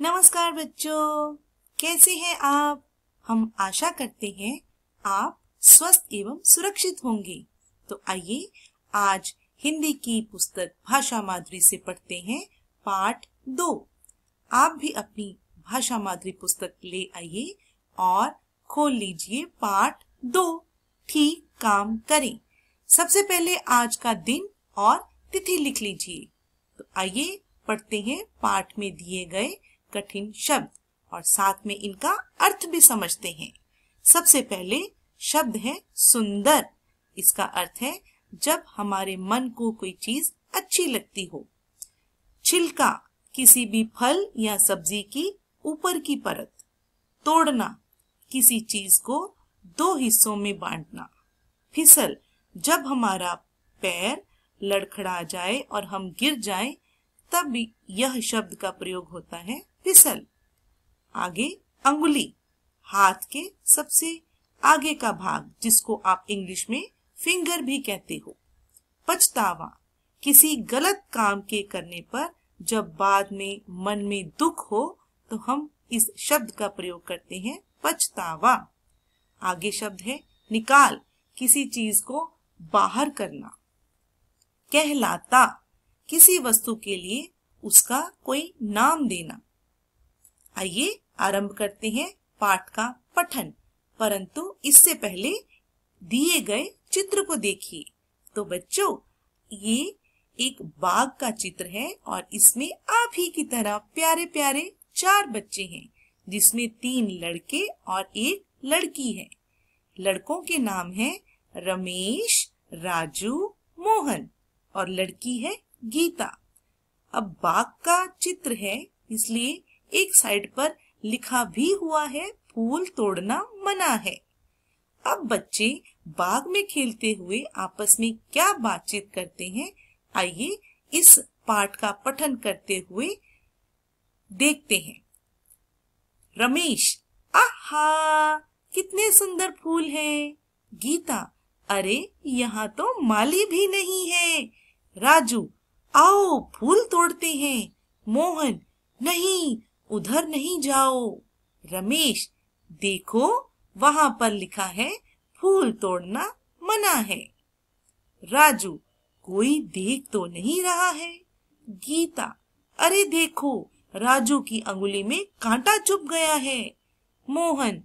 नमस्कार बच्चों कैसे हैं आप हम आशा करते हैं आप स्वस्थ एवं सुरक्षित होंगे तो आइए आज हिंदी की पुस्तक भाषा माधुरी से पढ़ते हैं पाठ दो आप भी अपनी भाषा माधुरी पुस्तक ले आइए और खोल लीजिए पाठ दो ठीक काम करें सबसे पहले आज का दिन और तिथि लिख लीजिए तो आइए पढ़ते हैं पाठ में दिए गए कठिन शब्द और साथ में इनका अर्थ भी समझते हैं सबसे पहले शब्द है सुंदर इसका अर्थ है जब हमारे मन को कोई चीज अच्छी लगती हो छिलका किसी भी फल या सब्जी की ऊपर की परत तोड़ना किसी चीज को दो हिस्सों में बांटना फिसल जब हमारा पैर लड़खड़ा जाए और हम गिर जाए तब यह शब्द का प्रयोग होता है पिसल आगे अंगुली हाथ के सबसे आगे का भाग जिसको आप इंग्लिश में फिंगर भी कहते हो पछतावा किसी गलत काम के करने पर जब बाद में मन में दुख हो तो हम इस शब्द का प्रयोग करते हैं पछतावा आगे शब्द है निकाल किसी चीज को बाहर करना कहलाता किसी वस्तु के लिए उसका कोई नाम देना आइए आरंभ करते हैं पाठ का पठन परंतु इससे पहले दिए गए चित्र को देखिए तो बच्चों ये एक बाघ का चित्र है और इसमें आप ही की तरह प्यारे प्यारे चार बच्चे हैं जिसमें तीन लड़के और एक लड़की है लड़कों के नाम है रमेश राजू मोहन और लड़की है गीता अब बाघ का चित्र है इसलिए एक साइड पर लिखा भी हुआ है फूल तोड़ना मना है अब बच्चे बाग में खेलते हुए आपस में क्या बातचीत करते हैं आइए इस पाठ का पठन करते हुए देखते हैं रमेश आहा कितने सुंदर फूल हैं गीता अरे यहाँ तो माली भी नहीं है राजू आओ फूल तोड़ते हैं मोहन नहीं उधर नहीं जाओ रमेश देखो वहां पर लिखा है फूल तोड़ना मना है राजू कोई देख तो नहीं रहा है गीता अरे देखो राजू की अंगुली में कांटा चुप गया है मोहन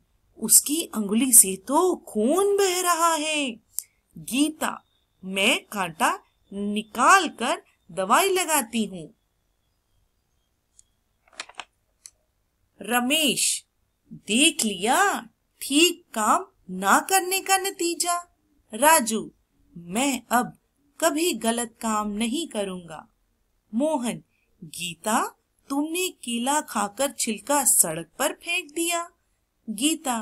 उसकी अंगुली से तो खून बह रहा है गीता मैं कांटा निकाल कर दवाई लगाती हूँ रमेश देख लिया ठीक काम ना करने का नतीजा राजू मैं अब कभी गलत काम नहीं करूंगा मोहन गीता तुमने केला खाकर छिलका सड़क पर फेंक दिया गीता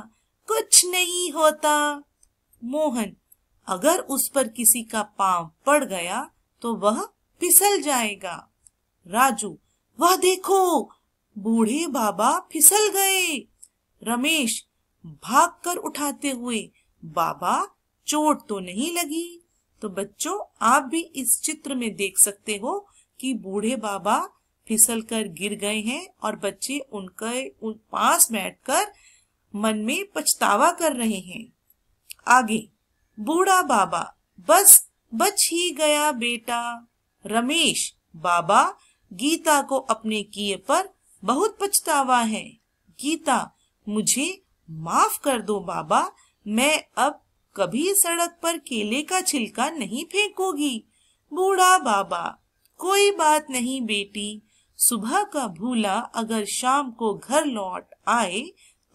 कुछ नहीं होता मोहन अगर उस पर किसी का पांव पड़ गया तो वह फिसल जाएगा राजू वह देखो बूढ़े बाबा फिसल गए रमेश भागकर उठाते हुए बाबा चोट तो नहीं लगी तो बच्चों आप भी इस चित्र में देख सकते हो कि बूढ़े बाबा फिसल कर गिर गए हैं और बच्चे उनके उन पास बैठकर मन में पछतावा कर रहे हैं आगे बूढ़ा बाबा बस बच ही गया बेटा रमेश बाबा गीता को अपने किए पर बहुत पछतावा है गीता मुझे माफ कर दो बाबा मैं अब कभी सड़क पर केले का छिलका नहीं फेंकूंगी बूढ़ा बाबा कोई बात नहीं बेटी सुबह का भूला अगर शाम को घर लौट आए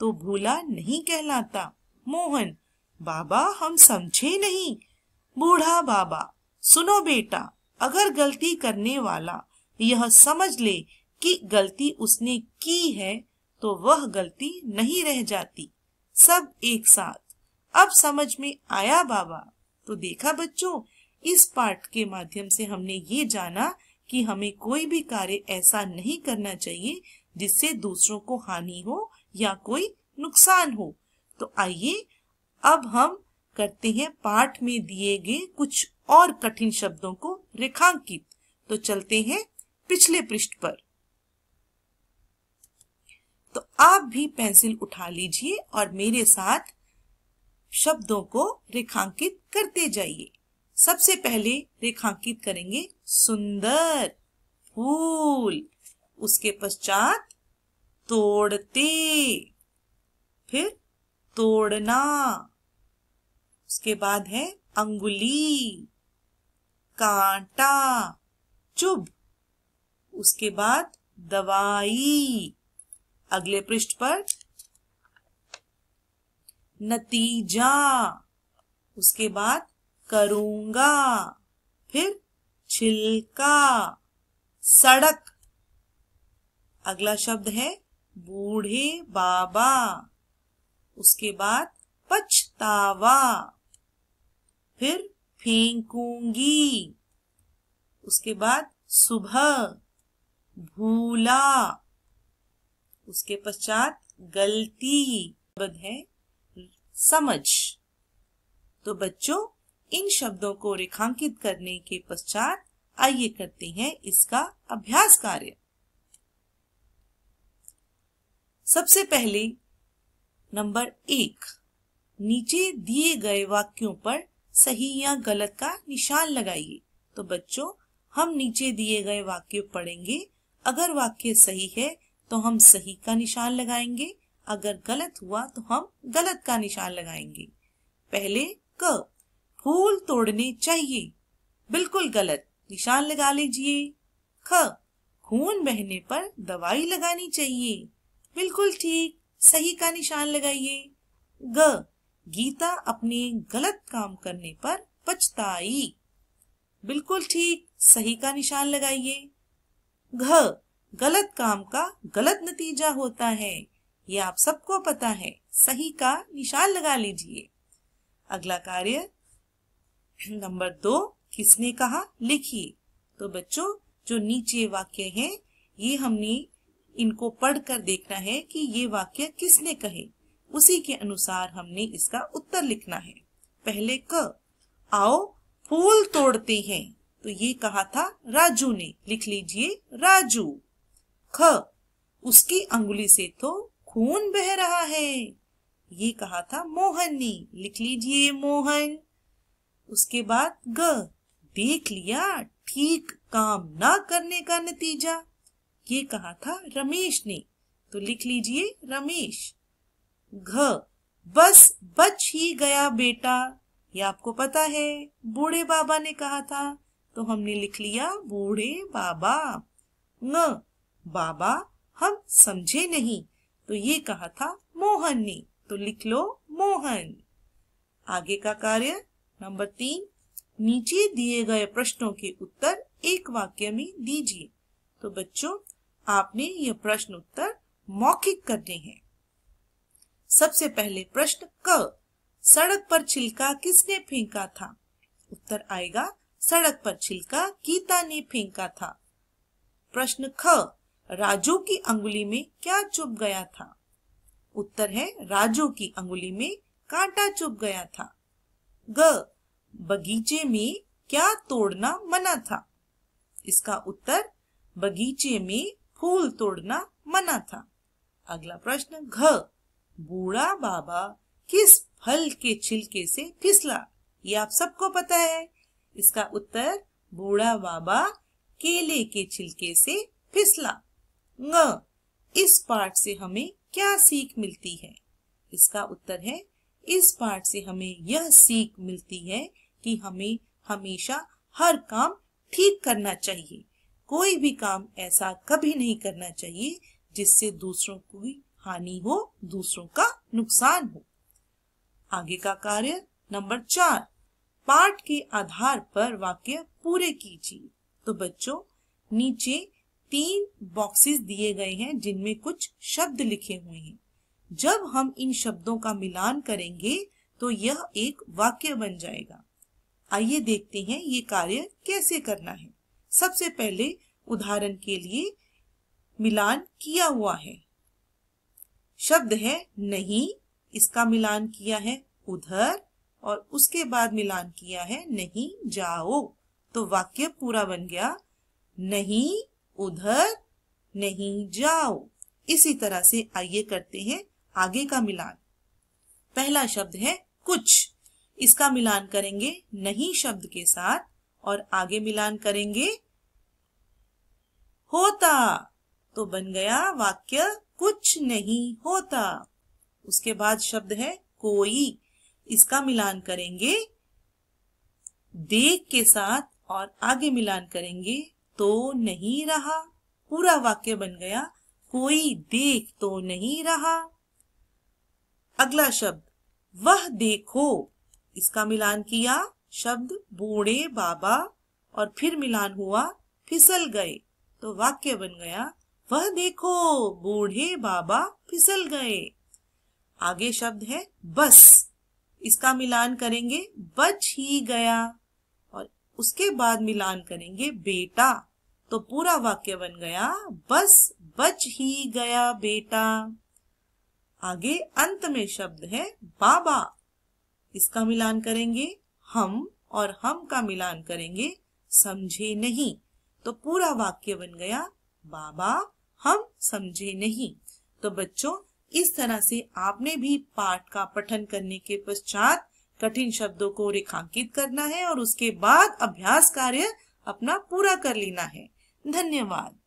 तो भूला नहीं कहलाता मोहन बाबा हम समझे नहीं बूढ़ा बाबा सुनो बेटा अगर गलती करने वाला यह समझ ले कि गलती उसने की है तो वह गलती नहीं रह जाती सब एक साथ अब समझ में आया बाबा तो देखा बच्चों इस पाठ के माध्यम से हमने ये जाना कि हमें कोई भी कार्य ऐसा नहीं करना चाहिए जिससे दूसरों को हानि हो या कोई नुकसान हो तो आइए अब हम करते हैं पाठ में दिए गए कुछ और कठिन शब्दों को रेखांकित तो चलते हैं पिछले पृष्ठ पर आप भी पेंसिल उठा लीजिए और मेरे साथ शब्दों को रेखांकित करते जाइए सबसे पहले रेखांकित करेंगे सुंदर फूल उसके पश्चात तोड़ते फिर तोड़ना उसके बाद है अंगुली कांटा चुभ उसके बाद दवाई अगले पृष्ठ पर नतीजा उसके बाद करूंगा फिर छिलका सड़क अगला शब्द है बूढ़े बाबा उसके बाद पछतावा फिर फेंकूंगी उसके बाद सुबह भूला उसके पश्चात गलती शब्द है समझ तो बच्चों इन शब्दों को रेखांकित करने के पश्चात आइए करते हैं इसका अभ्यास कार्य सबसे पहले नंबर एक नीचे दिए गए वाक्यों पर सही या गलत का निशान लगाइए तो बच्चों हम नीचे दिए गए वाक्य पढ़ेंगे अगर वाक्य सही है तो हम सही का निशान लगाएंगे अगर गलत हुआ तो हम गलत का निशान लगाएंगे पहले क फूल तोड़ने चाहिए बिल्कुल गलत निशान लगा लीजिए ख खून बहने पर दवाई लगानी चाहिए बिल्कुल ठीक सही का निशान लगाइए ग गीता अपने गलत काम करने पर पछताई बिल्कुल ठीक सही का निशान लगाइए घ गलत काम का गलत नतीजा होता है ये आप सबको पता है सही का निशान लगा लीजिए अगला कार्य नंबर दो किसने कहा लिखिए तो बच्चों जो नीचे वाक्य हैं ये हमने इनको पढ़कर देखना है कि ये वाक्य किसने कहे उसी के अनुसार हमने इसका उत्तर लिखना है पहले क आओ फूल तोड़ते हैं तो ये कहा था राजू ने लिख लीजिए राजू ख उसकी अंगुली से तो खून बह रहा है ये कहा था मोहन ने लिख लीजिए मोहन उसके बाद ग देख लिया ठीक काम ना करने का नतीजा ये कहा था रमेश ने तो लिख लीजिए रमेश घ बस बच ही गया बेटा ये आपको पता है बूढ़े बाबा ने कहा था तो हमने लिख लिया बूढ़े बाबा न बाबा हम समझे नहीं तो ये कहा था मोहन ने तो लिख लो मोहन आगे का कार्य नंबर तीन नीचे दिए गए प्रश्नों के उत्तर एक वाक्य में दीजिए तो बच्चों आपने ये प्रश्न उत्तर मौखिक करने हैं सबसे पहले प्रश्न क सड़क पर छिलका किसने फेंका था उत्तर आएगा सड़क पर छिलका गीता ने फेंका था प्रश्न ख राजू की अंगुली में क्या चुप गया था उत्तर है राजू की अंगुली में कांटा चुप गया था ग बगीचे में क्या तोड़ना मना था इसका उत्तर बगीचे में फूल तोड़ना मना था अगला प्रश्न घ बूढ़ा बाबा किस फल के छिलके से फिसला ये आप सबको पता है इसका उत्तर बूढ़ा बाबा केले के छिलके से फिसला ग इस पार्ट से हमें क्या सीख मिलती है इसका उत्तर है इस पार्ट से हमें यह सीख मिलती है कि हमें हमेशा हर काम ठीक करना चाहिए कोई भी काम ऐसा कभी नहीं करना चाहिए जिससे दूसरों की हानि हो दूसरों का नुकसान हो आगे का कार्य नंबर चार पाठ के आधार पर वाक्य पूरे कीजिए तो बच्चों नीचे तीन बॉक्सेस दिए गए हैं जिनमें कुछ शब्द लिखे हुए हैं जब हम इन शब्दों का मिलान करेंगे तो यह एक वाक्य बन जाएगा आइए देखते हैं ये कार्य कैसे करना है सबसे पहले उदाहरण के लिए मिलान किया हुआ है शब्द है नहीं इसका मिलान किया है उधर और उसके बाद मिलान किया है नहीं जाओ तो वाक्य पूरा बन गया नहीं उधर नहीं जाओ इसी तरह से आइए करते हैं आगे का मिलान पहला शब्द है कुछ इसका मिलान करेंगे नहीं शब्द के साथ और आगे मिलान करेंगे होता तो बन गया वाक्य कुछ नहीं होता उसके बाद शब्द है कोई इसका मिलान करेंगे देख के साथ और आगे मिलान करेंगे तो नहीं रहा पूरा वाक्य बन गया कोई देख तो नहीं रहा अगला शब्द वह देखो इसका मिलान किया शब्द बूढ़े बाबा और फिर मिलान हुआ फिसल गए तो वाक्य बन गया वह देखो बूढ़े बाबा फिसल गए आगे शब्द है बस इसका मिलान करेंगे बच ही गया उसके बाद मिलान करेंगे बेटा तो पूरा वाक्य बन गया बस बच ही गया बेटा आगे अंत में शब्द है बाबा इसका मिलान करेंगे हम और हम का मिलान करेंगे समझे नहीं तो पूरा वाक्य बन गया बाबा हम समझे नहीं तो बच्चों इस तरह से आपने भी पाठ का पठन करने के पश्चात कठिन शब्दों को रेखांकित करना है और उसके बाद अभ्यास कार्य अपना पूरा कर लेना है धन्यवाद